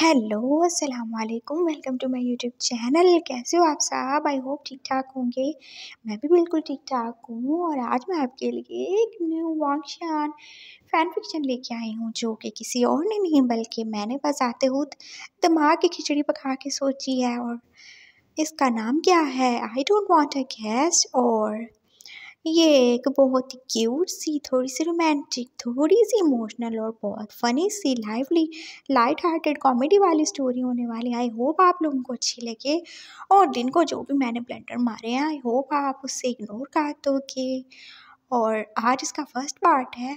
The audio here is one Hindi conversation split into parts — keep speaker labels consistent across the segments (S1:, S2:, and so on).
S1: हेलो अस्सलाम वालेकुम welcome to my YouTube channel कैसे हो आप साहब आई होप ठीक ठाक होंगे मैं भी बिल्कुल ठीक ठाक हूँ और आज मैं आपके लिए एक न्यू वांगशान फैन फिक्शन लेके आई हूँ जो कि किसी और ने नहीं बल्कि मैंने बस आते हुए दिमाग की खिचड़ी पका के सोची है और इसका नाम क्या है I don't want a guest और ये एक बहुत ही क्यूट सी थोड़ी सी रोमांटिक थोड़ी सी इमोशनल और बहुत फनी सी लाइवली लाइट हार्टेड कॉमेडी वाली स्टोरी होने वाली आई होप आप लोगों को अच्छी लगे और दिन को जो भी मैंने ब्लेंडर मारे हैं आई होप आप उससे इग्नोर कर दोगे और आज इसका फर्स्ट पार्ट है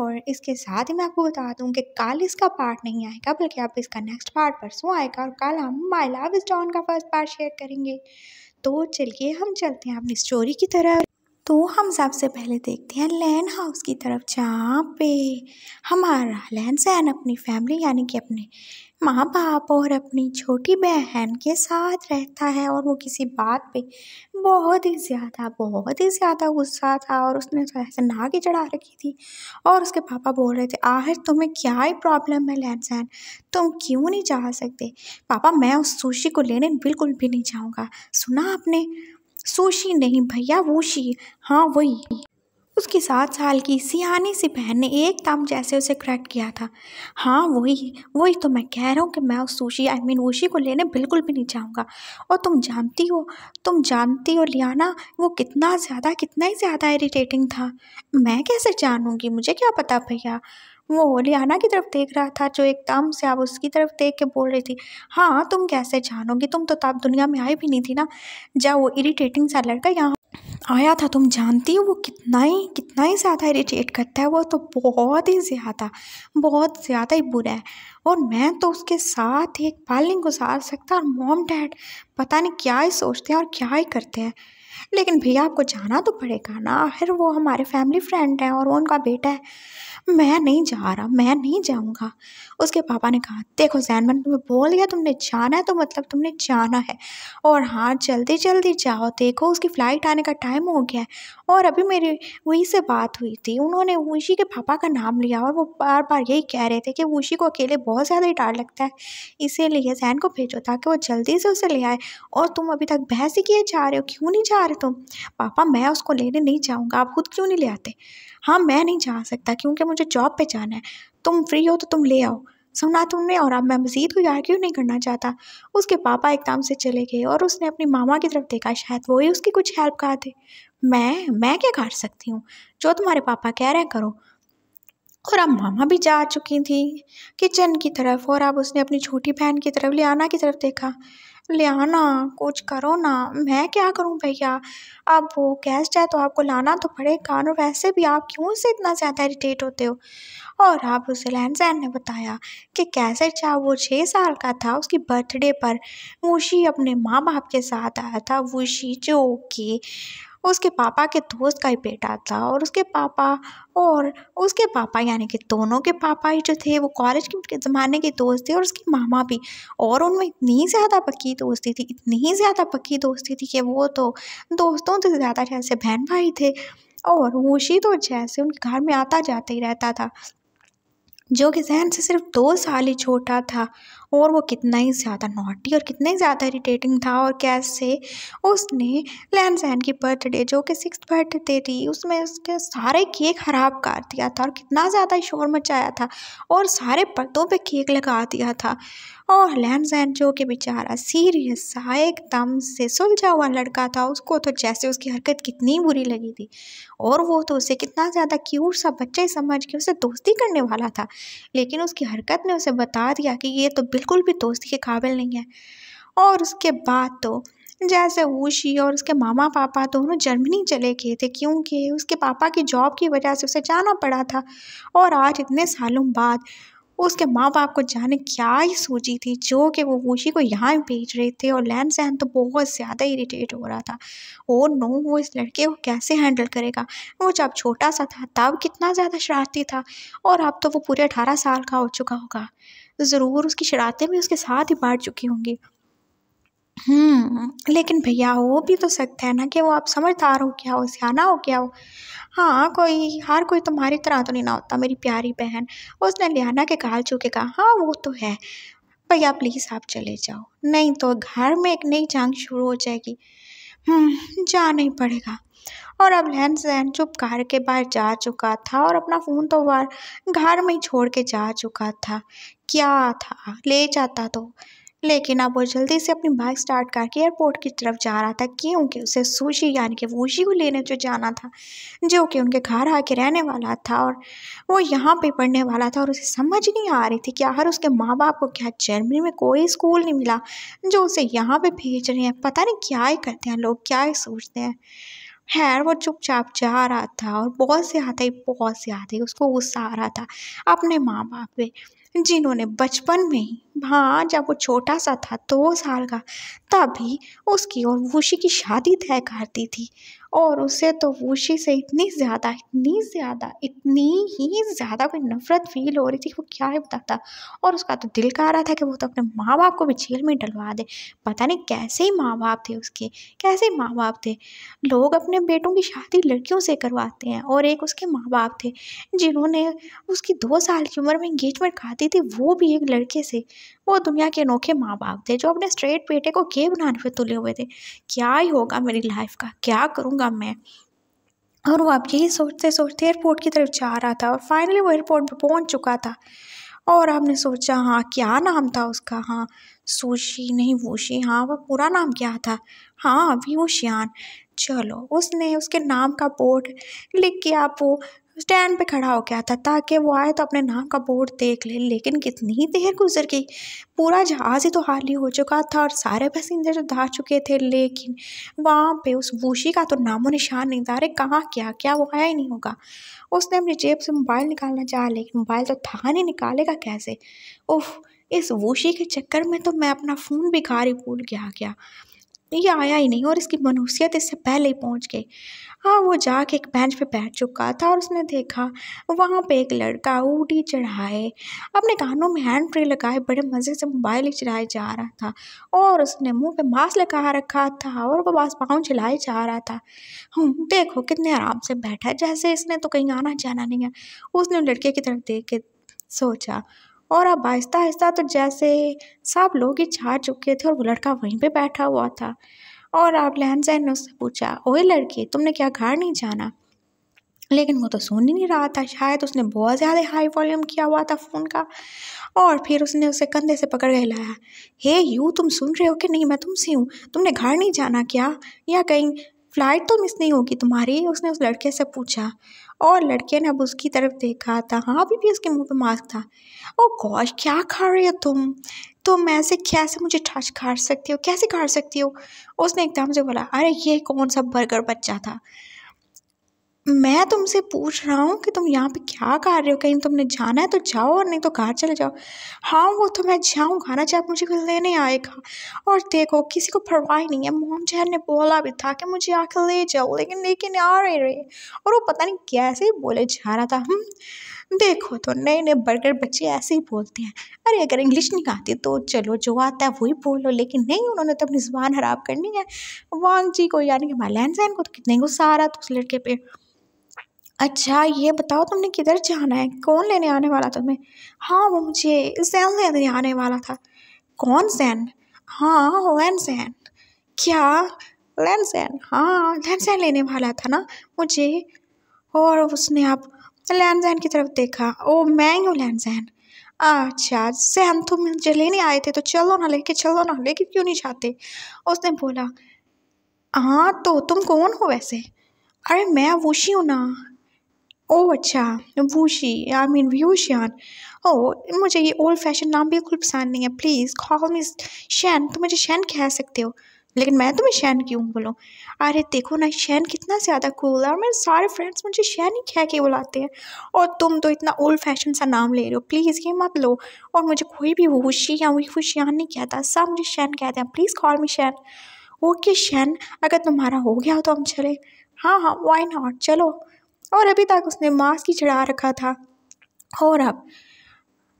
S1: और इसके साथ ही मैं आपको बता दूं कि कल इसका पार्ट नहीं आएगा बल्कि आप इसका नेक्स्ट पार्ट परसों आएगा और कल हम माई लव इस डॉन का फर्स्ट पार्ट शेयर करेंगे तो चलिए हम चलते हैं अपनी स्टोरी की तरफ तो हम सबसे पहले देखते हैं लैन हाउस की तरफ जहाँ पे हमारा लैन सैन अपनी फैमिली यानी कि अपने माँ बाप और अपनी छोटी बहन के साथ रहता है और वो किसी बात पे बहुत ही ज़्यादा बहुत ही ज़्यादा गुस्सा था और उसने तो ऐसे नागे चढ़ा रखी थी और उसके पापा बोल रहे थे आखिर तुम्हें क्या ही प्रॉब्लम है लैन सैन तुम क्यों नहीं जा सकते पापा मैं उस सुशी को लेने बिल्कुल भी नहीं जाऊँगा सुना आपने सोशी नहीं भैया वूशी हाँ वही उसकी सात साल की सियानी सी बहन ने एक दम जैसे उसे क्रैक किया था हाँ वही वही तो मैं कह रहा हूँ कि मैं उस सुशी आई मीन उशी को लेने बिल्कुल भी नहीं जाऊँगा और तुम जानती हो तुम जानती हो लियाना वो कितना ज़्यादा कितना ही ज़्यादा इरिटेटिंग था मैं कैसे जानूँगी मुझे क्या पता भैया वो होलियाना की तरफ देख रहा था जो एकदम से आप उसकी तरफ देख के बोल रही थी हाँ तुम कैसे जानोगी तुम तो तब तो दुनिया में आई भी नहीं थी ना जब वो इरीटेटिंग सा लड़का यहाँ आया था तुम जानती हो वो कितना ही कितना ही ज़्यादा इरीटेट करता है वो तो बहुत ही ज़्यादा बहुत ज़्यादा ही बुरा है और मैं तो उसके साथ एक पल नहीं गुजार सकता और मॉम डैड पता नहीं क्या ही सोचते हैं और क्या ही करते हैं लेकिन भैया आपको जाना तो पड़ेगा ना आखिर वो हमारे फैमिली फ्रेंड हैं और वो उनका बेटा है मैं नहीं जा रहा मैं नहीं जाऊँगा उसके पापा ने कहा देखो जैन मैंने तुम्हें बोल दिया तुमने जाना है तो मतलब तुमने जाना है और हाँ जल्दी जल्दी जाओ देखो उसकी फ़्लाइट आने का टाइम हो गया है और अभी मेरी वहीं से बात हुई थी उन्होंने ऊँशी के पापा का नाम लिया और वो बार बार यही कह रहे थे कि ऊँशी को अकेले बहुत ज़्यादा ही डर लगता है इसीलिए जैन को भेजो ताकि वो जल्दी से उसे ले आए और तुम अभी तक बहस ही किए जा रहे हो क्यों नहीं जा आ रहे तुम पापा मैं उसको लेने नहीं जाऊँगा आप खुद क्यों नहीं ले आते हाँ मैं नहीं जा सकता क्योंकि मुझे जॉब पर जाना है तुम फ्री हो तो तुम ले आओ सुना तुमने और अब मैं मजीद को आर्ग्यू नहीं करना चाहता उसके पापा एकदम से चले गए और उसने अपनी मामा की तरफ देखा शायद वो ही उसकी कुछ हेल्प कर दे मैं मैं क्या कर सकती हूँ जो तुम्हारे पापा कह रहे हैं करो और अब मामा भी जा चुकी थी किचन की तरफ और अब उसने अपनी छोटी बहन की तरफ लियाना की तरफ देखा आना कुछ करो ना मैं क्या करूं भैया अब वो गेस्ट है तो आपको लाना तो पड़ेगा और वैसे भी आप क्यों से इतना ज़्यादा इरीटेट होते हो और आप उसे लहन सहन ने बताया कि कैसे चाह वो छः साल का था उसकी बर्थडे पर वूशी अपने माँ बाप के साथ आया था वूशी जो कि उसके पापा के दोस्त का ही बेटा था और उसके पापा और उसके पापा यानी कि दोनों के पापा ही जो थे वो कॉलेज के ज़माने के दोस्त थे और उसकी मामा भी और उनमें इतनी ज़्यादा पक्की दोस्ती थी इतनी ज़्यादा पक्की दोस्ती थी कि वो तो दोस्तों से ज़्यादा जैसे बहन भाई थे और वोशी तो जैसे उनके घर में आता जाता ही रहता था जो कि जहन से सिर्फ दो साल ही छोटा था और वो कितना ही ज़्यादा नोटी और कितना ही ज़्यादा इरीटेटिंग था और कैसे उसने लैन सैन की बर्थडे जो कि सिक्स बर्थडे थी उसमें उसके सारे केक ख़राब कर दिया था और कितना ज़्यादा शोर मचाया था और सारे पर्दों पे केक लगा दिया था और लैन सैन जो कि बेचारा सीरियस सा एकदम से सुलझा हुआ लड़का था उसको तो जैसे उसकी हरकत कितनी बुरी लगी थी और वो तो उसे कितना ज़्यादा क्यूट सा बच्चा ही समझ के उसे दोस्ती करने वाला था लेकिन उसकी हरकत ने उसे बता दिया कि ये तो बिल्कुल भी दोस्ती के काबिल नहीं है और उसके बाद तो जैसे ऊशी और उसके मामा पापा दोनों जर्मनी चले गए थे क्योंकि उसके पापा की जॉब की वजह से उसे जाना पड़ा था और आज इतने सालों बाद उसके माँ बाप को जाने क्या ही सोची थी जो कि वो मूशी को यहाँ भेज रहे थे और लैन सहन तो बहुत ज़्यादा इरिटेट हो रहा था ओ नो वो इस लड़के को कैसे हैंडल करेगा वो जब छोटा सा था तब कितना ज़्यादा शरारती था और अब तो वो पूरे अठारह साल का हो चुका होगा ज़रूर उसकी शरारतें भी उसके साथ ही बांट चुकी होंगी हम्म, लेकिन भैया हो भी तो सकता है ना कि वो आप समझदार हो क्या हो सियाना हो क्या हो हाँ कोई हर कोई तुम्हारी तरह तो नहीं ना होता मेरी प्यारी बहन उसने लियाना के गाल चूके कहा हाँ वो तो है भैया प्लीज़ आप चले जाओ नहीं तो घर में एक नई जंग शुरू हो जाएगी हम्म जा नहीं पड़ेगा और अब लहन सहन चुप घर के बाहर जा चुका था और अपना फ़ोन तो बार घर में ही छोड़ के जा चुका था क्या था ले जाता तो लेकिन अब वो जल्दी से अपनी बाइक स्टार्ट करके एयरपोर्ट की तरफ जा रहा था क्योंकि उसे सूजी यानी कि वूशी को लेने जो जाना था जो कि उनके घर आके रहने वाला था और वो यहाँ पे पढ़ने वाला था और उसे समझ नहीं आ रही थी कि आखिर उसके माँ बाप को क्या जर्मनी में कोई स्कूल नहीं मिला जो उसे यहाँ पर भेज रहे हैं पता नहीं क्या ही करते हैं लोग क्या ही सोचते हैं खैर वो चुपचाप जा रहा था और बहुत से आते ही बहुत से आते ही उसको गुस्सा आ रहा था अपने माँ बाप पे जिन्होंने बचपन में ही हाँ जब वो छोटा सा था दो साल का तभी उसकी और वुशी की शादी तय कर दी थी और उसे तो वूशी से इतनी ज़्यादा इतनी ज़्यादा इतनी ही ज़्यादा कोई नफ़रत फील हो रही थी कि वो क्या ही बताता और उसका तो दिल कह रहा था कि वो तो अपने माँ बाप को भी जेल में डलवा दे पता नहीं कैसे ही माँ बाप थे उसके कैसे माँ बाप थे लोग अपने बेटों की शादी लड़कियों से करवाते हैं और एक उसके माँ बाप थे जिन्होंने उसकी दो साल की उम्र में इंगेजमेंट खाती दी थी वो भी एक लड़के से वो दुनिया के अनोखे माँ बाप थे जो अपने स्ट्रेट बेटे को गे बनाने पर तुले हुए थे क्या ही होगा मेरी लाइफ का क्या करूँगा मैं और वो अब यही सोचते सोचते एयरपोर्ट की तरफ जा रहा था और फाइनली वो एयरपोर्ट पर पहुँच चुका था और आपने सोचा हाँ क्या नाम था उसका हाँ सुशी नहीं वोशी हाँ वह पूरा नाम क्या था हाँ श्यान चलो उसने उसके नाम का बोर्ड लिख के आप वो स्टैंड पे खड़ा हो गया था ताकि वो आए तो अपने नाम का बोर्ड देख ले लेकिन कितनी देर गुजर गई पूरा जहाज़ ही तो ही हो चुका था और सारे पैसेंजर तो धा चुके थे लेकिन वहाँ पे उस वूशी का तो नामो निशान नहीं था अरे कहाँ क्या क्या वो आया ही नहीं होगा उसने अपनी जेब से मोबाइल निकालना चाहा लेकिन मोबाइल तो था नहीं निकालेगा कैसे उफ इस वूशी के चक्कर में तो मैं अपना फ़ोन भी ही भूल गया क्या ये आया ही नहीं और इसकी मनूसियत इससे पहले ही पहुँच गई हाँ वो जाके एक बेंच पे बैठ चुका था और उसने देखा वहाँ पे एक लड़का ऊटी चढ़ाए अपने कानों में हैंड फ्री लगाए बड़े मज़े से मोबाइल ही चलाए जा रहा था और उसने मुंह पे मास्क लगा रखा था और वो बास पाँव चलाए जा रहा था हम देखो कितने आराम से बैठा है जैसे इसने तो कहीं आना जाना नहीं है उसने लड़के की तरफ देख के सोचा और अब आहिस्ता आहिस्ता तो जैसे सब लोग ही छा चुके थे और वो लड़का वहीं पे बैठा हुआ था और आप लहन सहन ने उससे पूछा ओए लड़के तुमने क्या घर नहीं जाना लेकिन वो तो सुन ही नहीं रहा था शायद उसने बहुत ज़्यादा हाई वॉल्यूम किया हुआ था फ़ोन का और फिर उसने उसे कंधे से पकड़ के लाया हे यू तुम सुन रहे हो कि नहीं मैं तुमसे हूँ तुमने घर नहीं जाना क्या या कहीं फ़्लाइट तो मिस नहीं होगी तुम्हारी उसने उस लड़के से पूछा और लड़के ने अब उसकी तरफ देखा था हाँ अभी भी उसके मुंह पे मास्क था ओ गॉश क्या खा रहे हो तुम तुम ऐसे कैसे मुझे ठाच खा सकती हो कैसे खा सकती हो उसने एकदम से बोला अरे ये कौन सा बर्गर बच्चा था मैं तुमसे पूछ रहा हूँ कि तुम यहाँ पे क्या कर रहे हो कहीं तुमने जाना है तो जाओ और नहीं तो घर चले जाओ हाँ वो तो मैं जाऊँगा ना चाहे मुझे कुछ लेने आएगा और देखो किसी को परवाह नहीं है मोम जहर ने बोला भी था कि मुझे आके ले जाओ लेकिन लेकिन आ रहे रहे और वो पता नहीं कैसे बोले जा रहा था हम हम्म, देखो तो नए नए बर्गर बच्चे ऐसे ही बोलते हैं अरे अगर इंग्लिश नहीं आती तो चलो जो आता है वही बोलो लेकिन नहीं उन्होंने तो अपनी ज़ुबान खराब करनी है वांग जी को यानी कि लहन सहन को तो कितने गुस्सा आ रहा था तो उस लड़के पे अच्छा ये बताओ तुमने किधर जाना है कौन लेने आने वाला तुम्हें हाँ वो मुझे जैन लेने आने वाला था कौन जैन हाँ लैन जैन क्या लैन जैन हाँ लैन जैन लेने वाला था ना मुझे और उसने आप लैन जहन की तरफ देखा ओ मैं हूँ लैन जहन अच्छा जैन तुम मुझे लेने आए थे तो चलो ना लेके चलो ना लेके क्यों नहीं जाते उसने बोला हाँ तो तुम कौन हो वैसे अरे मैं वूशी हूँ ना ओ अच्छा वूशी आई मीन व्यूशियान ओ मुझे ये ओल्ड फैशन नाम बिल्कुल पसंद नहीं है प्लीज़ कॉल मी शैन तुम मुझे शैन कह सकते हो लेकिन मैं तुम्हें शैन क्यों बोलूँ अरे देखो ना शैन कितना ज़्यादा कूल है और मेरे सारे फ्रेंड्स मुझे शैन ही कह के बुलाते हैं और तुम तो इतना ओल्ड फैशन सा नाम ले रहे हो प्लीज़ ये मत लो और मुझे कोई भी खुशी या वो शैन नहीं कहता सब मुझे शैन कहते हैं please call me Shane okay Shane अगर तुम्हारा हो गया हो तो हम चले हाँ हाँ वाई नॉट चलो और अभी तक उसने मास्क ही चढ़ा रखा था और अब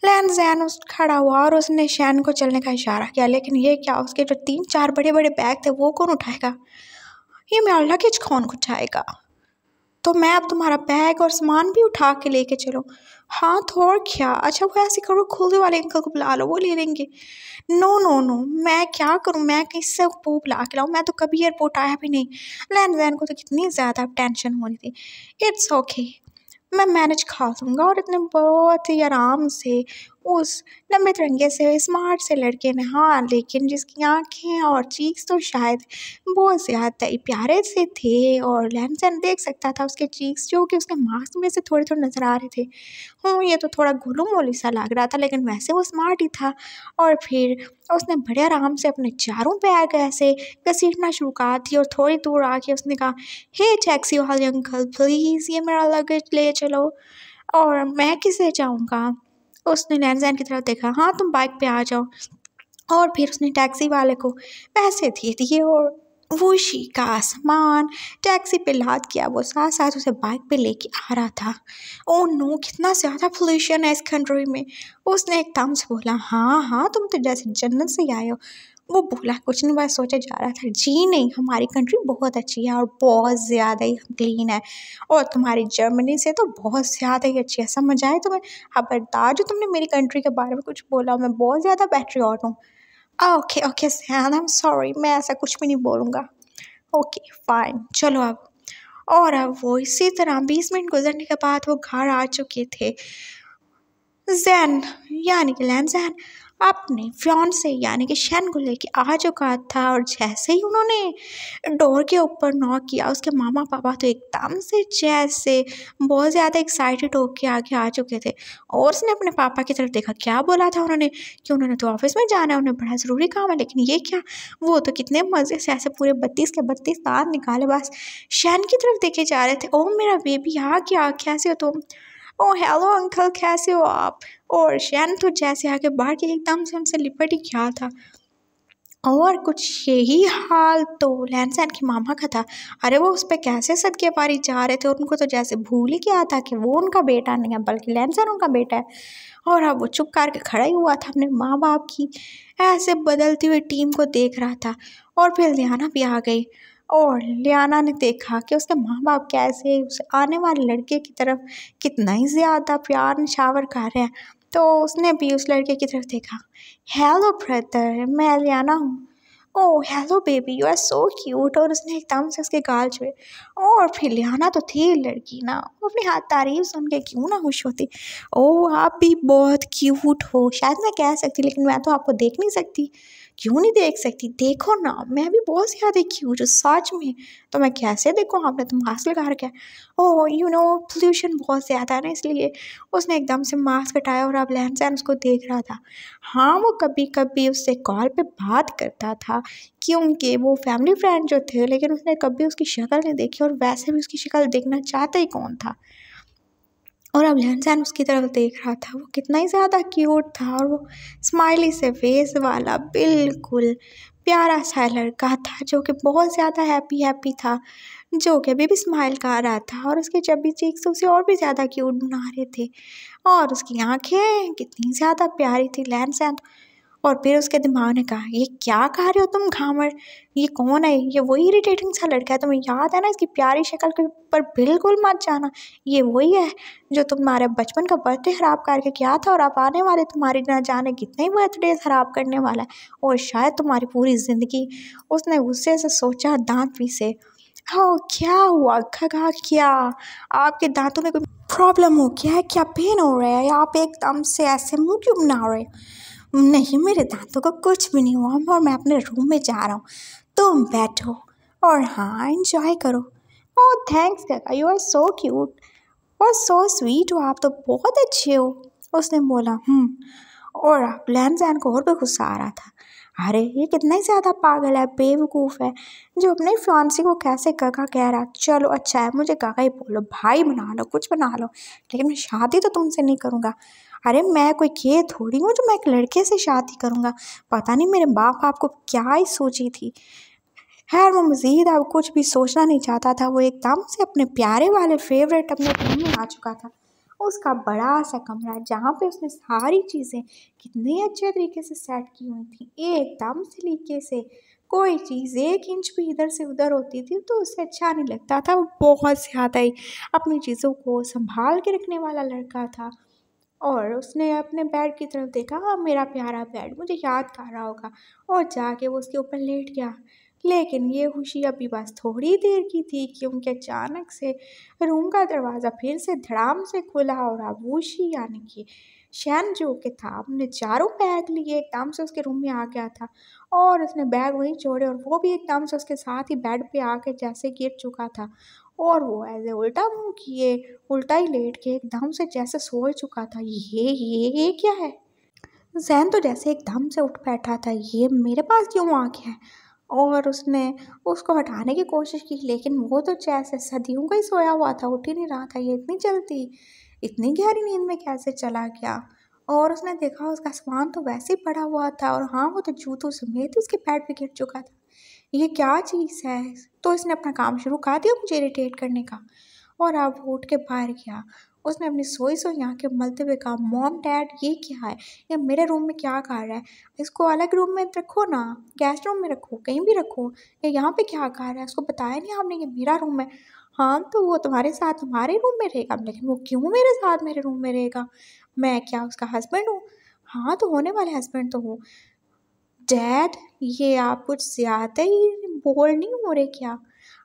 S1: लैन जैन उस खड़ा हुआ और उसने शैन को चलने का इशारा किया लेकिन ये क्या उसके जो तीन चार बड़े बड़े बैग थे वो कौन उठाएगा ये मेरा लगेज कौन उठाएगा तो मैं अब तुम्हारा बैग और सामान भी उठा के लेके चलो हाँ थोड़ तो क्या अच्छा वो ऐसे करो खुलने वाले अंकल को बुला लो वो ले लेंगे नो नो नो मैं क्या करूँ मैं किससे वो बुला के लाऊँ मैं तो कभी एयरपोर्ट आया भी नहीं लैन वैन को तो कितनी ज़्यादा टेंशन होनी थी इट्स ओके मैं मैनेज खा लूँगा और इतने बहुत ही आराम से उस लंबे तिरंगे से स्मार्ट से लड़के ने हाँ लेकिन जिसकी आंखें और चीक्स तो शायद बहुत ज़्यादा ही प्यारे से थे और लैमसन देख सकता था उसके चीक्स जो कि उसके मास्क में से थोड़े थोड़े नज़र आ रहे थे हूँ ये तो थोड़ा घुलू मोली सा लग रहा था लेकिन वैसे वो स्मार्ट ही था और फिर उसने बड़े आराम से अपने चारों बैग ऐसे घसीटना शुरू कर दी और थोड़ी दूर आके उसने कहा हे टैक्सी वाले अंकल प्लीज़ ये मेरा लगेज ले चलो और मैं किसे जाऊँगा उसने नैनजैन की तरफ देखा हाँ तुम बाइक पे आ जाओ और फिर उसने टैक्सी वाले को पैसे दिए दिए और वो शी का आसमान टैक्सी पे लाद किया वो साथ साथ उसे बाइक पे लेके आ रहा था ओ नो कितना ज़्यादा पोल्यूशन है इस कंट्री में उसने एक दम से बोला हाँ हाँ तुम तो जैसे जन्नत से आए हो वो बोला कुछ नहीं बस सोचा जा रहा था जी नहीं हमारी कंट्री बहुत अच्छी है और बहुत ज़्यादा ही क्लीन है और तुम्हारी जर्मनी से तो बहुत ज़्यादा ही अच्छी है समझ आए तुम्हें खबरदार जो तुमने मेरी कंट्री के बारे में कुछ बोला मैं बहुत ज़्यादा और हूँ okay okay San I am sorry मैं ऐसा कुछ भी नहीं बोलूँगा ओके फाइन चलो अब और अब वो इसी तरह बीस मिनट गुजरने के बाद वो घर आ चुके थे जैन यानी कि लैनजैन अपने फ्योन से यानी कि शैन को लेके आ चुका था और जैसे ही उन्होंने डोर के ऊपर नॉक किया उसके मामा पापा तो एकदम से जैसे बहुत ज़्यादा एक्साइटेड होके आगे आ चुके थे और उसने अपने पापा की तरफ देखा क्या बोला था उन्होंने कि उन्होंने तो ऑफिस में जाना है उन्हें बड़ा ज़रूरी काम है लेकिन ये क्या वो तो कितने मज़े से ऐसे पूरे बत्तीस के बत्तीस दांत निकाले बस शैन की तरफ देखे जा रहे थे ओ मेरा बेबी आ क्या कैसे हो तुम तो? ओ हेलो अंकल कैसे हो आप और शैन तो जैसे आके बाहर के एकदम से उनसे लिपट ही क्या था और कुछ यही हाल तो लहन सहन के मामा का था अरे वो उस पर कैसे सदके पारी जा रहे थे और उनको तो जैसे भूल ही गया था कि वो उनका बेटा नहीं है बल्कि लहन सहन उनका बेटा है और अब वो चुप करके खड़ा ही हुआ था अपने माँ बाप की ऐसे बदलती हुई टीम को देख रहा था और फिर लियाना भी आ गई और लियाना ने देखा कि उसके माँ बाप कैसे उस आने वाले लड़के की तरफ कितना ही ज़्यादा प्यार निशावर कर रहे हैं तो उसने भी उस लड़के की तरफ देखा हेलो ब्रदर मैं लियाना हूँ oh hello baby you are so cute और उसने एकदम से उसके गाल छुए और फिर लियाना तो थी लड़की ना अपने हाथ तारीफ सुन के क्यों ना खुश होती ओह आप भी बहुत क्यूट हो शायद मैं कह सकती लेकिन मैं तो आपको देख नहीं सकती क्यों नहीं देख सकती देखो ना मैं भी बहुत ज़्यादा क्यूट हूँ सच में तो मैं कैसे देखूँ आपने तो मास्क लगा रखा है ओह यू नो पोल्यूशन बहुत ज़्यादा है ना इसलिए उसने एकदम से मास्क हटाया और अब लहन सहन उसको देख रहा था हाँ वो कभी कभी उससे कॉल पर बात करता था क्योंकि वो फैमिली फ्रेंड जो थे लेकिन उसने कभी उसकी शक्ल नहीं देखी और वैसे भी उसकी शक्ल देखना चाहता ही कौन था और अबला सहन उसकी तरफ देख रहा था वो कितना ही ज़्यादा क्यूट था और वो स्माइली से फेस वाला बिल्कुल प्यारा सा लड़का था जो कि बहुत ज़्यादा हैप्पी हैप्पी था जो कि अभी भी स्माइल कर रहा था और उसके जब भी चीक्स उसे और भी ज़्यादा क्यूट बना रहे थे और उसकी आँखें कितनी ज़्यादा प्यारी थी लहन सहन और फिर उसके दिमाग ने कहा ये क्या कह रहे हो तुम घामर ये कौन है ये वही इरीटेटिंग सा लड़का है तुम्हें याद है ना इसकी प्यारी शक्ल के ऊपर बिल्कुल मत जाना ये वही है जो तुम्हारे बचपन का बर्थडे ख़राब करके क्या था और अब आने वाले तुम्हारी ना जाने कितने बर्थडे ख़राब करने वाला है और शायद तुम्हारी पूरी ज़िंदगी उसने गुस्से से सोचा दांत से हाँ क्या हुआ खगा क्या आपके दांतों में कोई प्रॉब्लम हो गया है क्या पेन हो रहा है आप एकदम से ऐसे मुँह क्यों बना रहे नहीं मेरे दांतों का कुछ भी नहीं हुआ और मैं अपने रूम में जा रहा हूँ तुम बैठो और हाँ इन्जॉय करो ओ oh, थैंक्स काका यू आर सो क्यूट और सो स्वीट हो आप तो बहुत अच्छे हो उसने बोला हम्म। और आप लैमजैन को और भी गुस्सा आ रहा था अरे ये कितना ही ज़्यादा पागल है बेवकूफ़ है जो अपने फ्रांसी को कैसे काका कह रहा चलो अच्छा है मुझे काका ही बोलो भाई बना लो कुछ बना लो लेकिन मैं शादी तो तुमसे नहीं करूँगा अरे मैं कोई खेत थोड़ी हूँ जो मैं एक लड़के से शादी करूँगा पता नहीं मेरे बाप बाप को क्या ही सोची थी खैर वो मज़ीद अब कुछ भी सोचना नहीं चाहता था वो एकदम से अपने प्यारे वाले फेवरेट अपने घर में आ चुका था उसका बड़ा सा कमरा जहाँ पे उसने सारी चीज़ें कितने अच्छे तरीके से सेट की हुई थी एकदम सलीके से कोई चीज़ एक इंच भी इधर से उधर होती थी तो उसे अच्छा नहीं लगता था वो बहुत ज़्यादा ही अपनी चीज़ों को संभाल के रखने वाला लड़का था और उसने अपने बेड की तरफ देखा और हाँ, मेरा प्यारा बेड मुझे याद कर रहा होगा और जाके वो उसके ऊपर लेट गया लेकिन ये खुशी अभी बस थोड़ी देर की थी क्योंकि अचानक से रूम का दरवाज़ा फिर से धड़ाम से खुला और आबूशी यानी कि शैन जो के था अपने चारों बैग लिए एकदम से उसके रूम में आ गया था और उसने बैग वहीं छोड़े और वो भी एकदम से उसके साथ ही बेड पे आके जैसे गिर चुका था और वो ऐसे उल्टा मुँह किए उल्टा ही लेट के एकदम से जैसे सो चुका था ये ये ये क्या है जैन तो जैसे एकदम से उठ बैठा था ये मेरे पास क्यों आ गया है और उसने उसको हटाने की कोशिश की लेकिन वो तो जैसे सदियों का ही सोया हुआ था उठ ही नहीं रहा था ये इतनी जल्दी इतनी गहरी नींद में कैसे चला गया और उसने देखा उसका सामान तो वैसे ही पड़ा हुआ था और हाँ वो तो जूतों समेत उसके पैर पर गिर चुका था ये क्या चीज़ है तो इसने अपना काम शुरू कर दिया मुझे इरीटेट करने का और अब वो उठ के बाहर गया उसने अपनी सोई सोई यहाँ के मलते हुए कहा मॉम डैड ये क्या है ये मेरे रूम में क्या कर रहा है इसको अलग रूम में रखो ना गेस्ट रूम में रखो कहीं भी रखो ये यहाँ पे क्या कर रहा है उसको बताया नहीं हमने ये मेरा रूम है हाँ तो वो तुम्हारे साथ तुम्हारे रूम में रहेगा लेकिन वो क्यों मेरे साथ मेरे रूम में रहेगा मैं क्या उसका हस्बैंड हूँ हाँ तो होने वाले हस्बैंड तो हूँ डैड ये आप कुछ ज़्यादा ही बोल्ड नहीं हो रहे क्या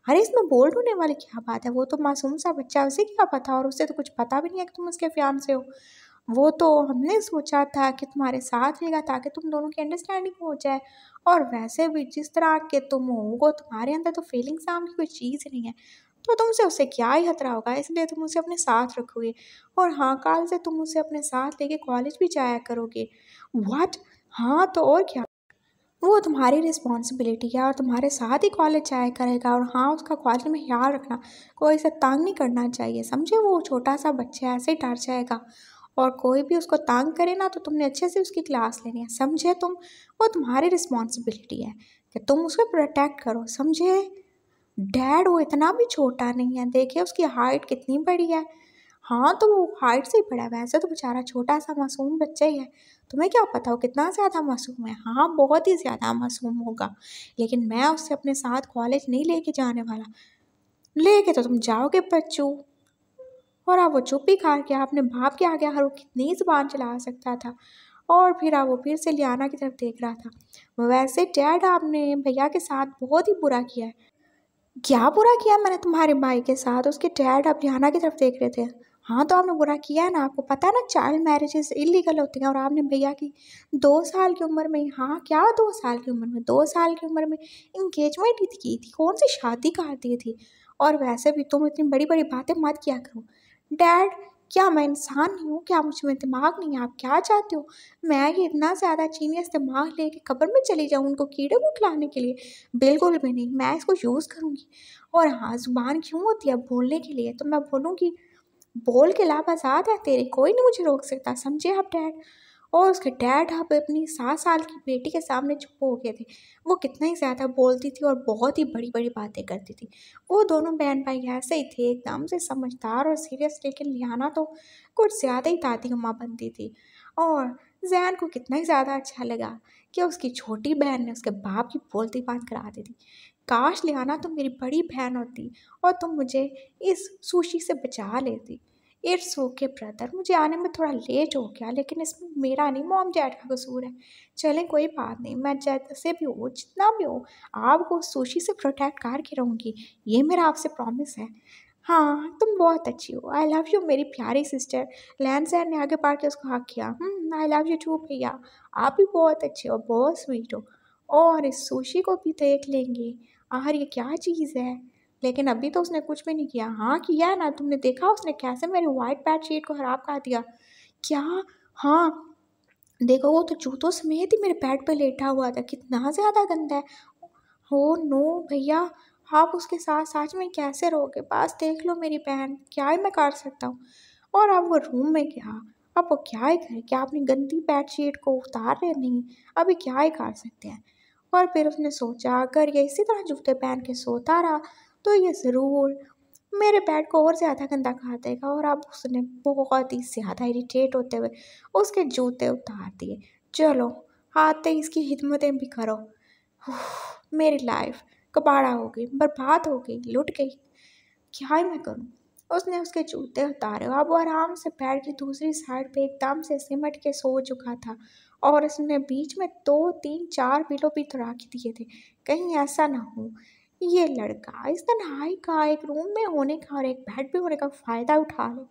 S1: अरे इसमें बोल्ड होने वाली क्या बात है वो तो मासूम सा बच्चा उसे क्या पता और उसे तो कुछ पता भी नहीं है कि तुम उसके फ्याम से हो वो तो हमने सोचा था कि तुम्हारे साथ रहेगा ताकि तुम दोनों की अंडरस्टैंडिंग हो जाए और वैसे भी जिस तरह के तुम हो तुम्हारे अंदर तो फीलिंग्स नाम की कोई चीज़ नहीं है तो तुमसे उससे क्या ही खतरा होगा इसलिए तुम उसे अपने साथ रखोगे और हाँ काल से तुम उसे अपने साथ लेके कॉलेज भी जाया करोगे व्हाट हाँ तो और क्या वो तुम्हारी रिस्पॉन्सिबिलिटी है और तुम्हारे साथ ही कॉलेज जाया करेगा और हाँ उसका कॉलेज में ख्याल रखना कोई से तंग नहीं करना चाहिए समझे वो छोटा सा बच्चा ऐसे ही डर जाएगा और कोई भी उसको तंग करे ना तो तुमने अच्छे से उसकी क्लास लेनी है समझे तुम वो तुम्हारी रिस्पॉन्सिबिलिटी है कि तुम उसको प्रोटेक्ट करो समझे डैड वो इतना भी छोटा नहीं है देखिए उसकी हाइट कितनी बड़ी है हाँ तो वो हाइट से ही बड़ा वैसे तो बेचारा छोटा सा मासूम बच्चा ही है तुम्हें क्या पता हो कितना ज़्यादा मासूम है हाँ, हाँ बहुत ही ज़्यादा मासूम होगा लेकिन मैं उससे अपने साथ कॉलेज नहीं लेके जाने वाला लेके तो तुम जाओगे बच्चू और अब वो चुप्पी खा के अपने बाप के आगे हर वो कितनी जबान चला सकता था और फिर अब वो फिर से लियाना की तरफ देख रहा था वैसे डैड आपने भैया के साथ बहुत ही बुरा किया है क्या बुरा किया मैंने तुम्हारे भाई के साथ उसके डैड अब लियाना की तरफ देख रहे थे हाँ तो आपने बुरा किया है ना आपको पता है ना चाइल्ड मैरिजेस इलीगल होती हैं और आपने भैया की दो साल की उम्र में हाँ क्या दो साल की उम्र में दो साल की उम्र में इंगेजमेंट ही की थी कौन सी शादी कर दी थी और वैसे भी तुम इतनी बड़ी बड़ी बातें मत किया करो डैड क्या मैं इंसान नहीं हूँ क्या मुझ में दिमाग नहीं है आप क्या चाहते हो मैं ये इतना ज़्यादा जीनियस दिमाग लेके कब्र में चली जाऊँ उनको कीड़े को खिलाने के लिए बिल्कुल भी नहीं मैं इसको यूज़ करूँगी और हाँ ज़ुबान क्यों होती है बोलने के लिए तो मैं बोलूँगी बोल के लाभ आज़ाद है तेरे कोई नहीं मुझे रोक सकता समझे आप डैड और उसके डैड अब अपनी सात साल की बेटी के सामने चुप हो गए थे वो कितना ही ज़्यादा बोलती थी और बहुत ही बड़ी बड़ी बातें करती थी वो दोनों बहन भाई ऐसे ही थे एकदम से समझदार और सीरियस लेकिन लिहाना तो कुछ ज़्यादा ही दादी अम्मा बनती थी और जैन को कितना ही ज़्यादा अच्छा लगा कि उसकी छोटी बहन ने उसके बाप की बोलती बात करा दी थी काश लिहाना तुम तो मेरी बड़ी बहन होती और तुम मुझे इस सूशी से बचा लेती इट्स ओके ब्रदर मुझे आने में थोड़ा लेट हो गया लेकिन इसमें मेरा नहीं मोम डैड का कसूर है चलें कोई बात नहीं मैं जैसे भी हो जितना भी हो आपको सुशी से प्रोटेक्ट करके रहूँगी ये मेरा आपसे प्रॉमिस है हाँ तुम बहुत अच्छी हो आई लव यू मेरी प्यारी सिस्टर लैन सैर ने आगे बढ़ के उसको हक किया आई लव यू टू भैया आप भी बहुत अच्छे हो बहुत स्वीट हो और इस सुशी को भी देख लेंगे आहार ये क्या चीज़ है लेकिन अभी तो उसने कुछ भी नहीं किया हाँ किया ना तुमने देखा उसने कैसे मेरे वाइट बेड शीट को ख़राब कर दिया क्या हाँ देखो वो तो जूतों समेत ही मेरे बेड पर लेटा हुआ था कितना ज़्यादा गंदा है हो नो भैया आप उसके साथ साथ में कैसे रहोगे बस देख लो मेरी बहन क्या ही मैं कर सकता हूँ और अब वो रूम में गया अब वो क्या ही करे क्या अपनी गंदी बेड शीट को उतार रहे नहीं अभी क्या ही कर सकते हैं और फिर उसने सोचा अगर ये इसी तरह जूते पहन के सोता रहा तो ये ज़रूर मेरे बेड को और ज़्यादा गंदा कर देगा और अब उसने बहुत ही ज़्यादा इरीटेट होते हुए उसके जूते उतार दिए चलो आते इसकी हिदमतें भी करो मेरी लाइफ कबाड़ा हो गई बर्बाद हो गई लुट गई क्या ही मैं करूँ उसने उसके जूते उतारे अब वो आराम से बैठ के दूसरी साइड पे एकदम से सिमट के सो चुका था और इसने बीच में दो तीन चार पिलो भी थोड़ा तो के दिए थे कहीं ऐसा ना हो ये लड़का इस तनहाई का एक रूम में होने का और एक बेड पे होने का फ़ायदा उठा ले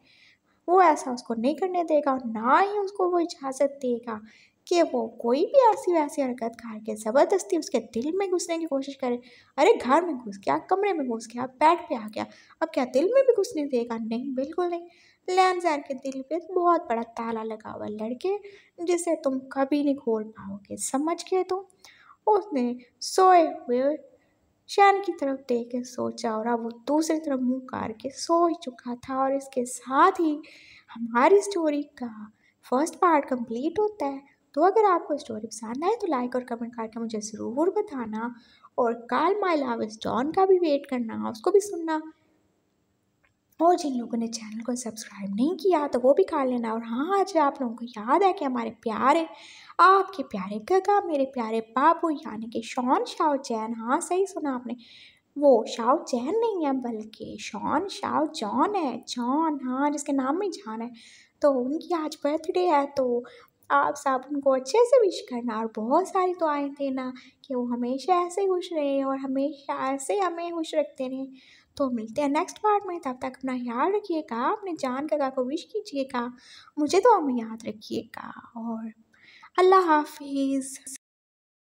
S1: वो ऐसा उसको नहीं करने देगा और ना ही उसको वो इजाज़त देगा कि वो कोई भी ऐसी वैसी हरकत करके ज़बरदस्ती उसके दिल में घुसने की कोशिश करे अरे घर में घुस गया कमरे में घुस गया बेड पे आ गया अब क्या दिल में भी घुसने देगा नहीं बिल्कुल नहीं लैमजैन के दिल पे बहुत बड़ा ताला लगा हुआ लड़के जिसे तुम कभी नहीं खोल पाओगे समझ गए तुम तो? उसने सोए हुए शैन की तरफ देख के सोचा और अब वो दूसरी तरफ मुंह कार के सो ही चुका था और इसके साथ ही हमारी स्टोरी का फर्स्ट पार्ट कंप्लीट होता है तो अगर आपको स्टोरी पसंद आए तो लाइक और कमेंट करके मुझे ज़रूर बताना और काल माई लव इज़ डॉन का भी वेट करना उसको भी सुनना और जिन लोगों ने चैनल को सब्सक्राइब नहीं किया तो वो भी कर लेना और हाँ आज आप लोगों को याद है कि हमारे प्यारे आपके प्यारे गगा मेरे प्यारे बाबू यानी कि शॉन शाह चैन हाँ सही सुना आपने वो शाह चैन नहीं है बल्कि शॉन शाह जॉन है जॉन हाँ जिसके नाम में जान है तो उनकी आज बर्थडे है तो आप सब उनको अच्छे से विश करना और बहुत सारी दुआएं देना कि वो हमेशा ऐसे खुश रहें और हमेशा ऐसे हमें खुश रखते रहें तो मिलते हैं नेक्स्ट पार्ट में तब तक अपना ख्याल रखिएगा अपने जान गगा को विश कीजिएगा मुझे तो हमें याद रखिएगा और अल्लाह हाफिज़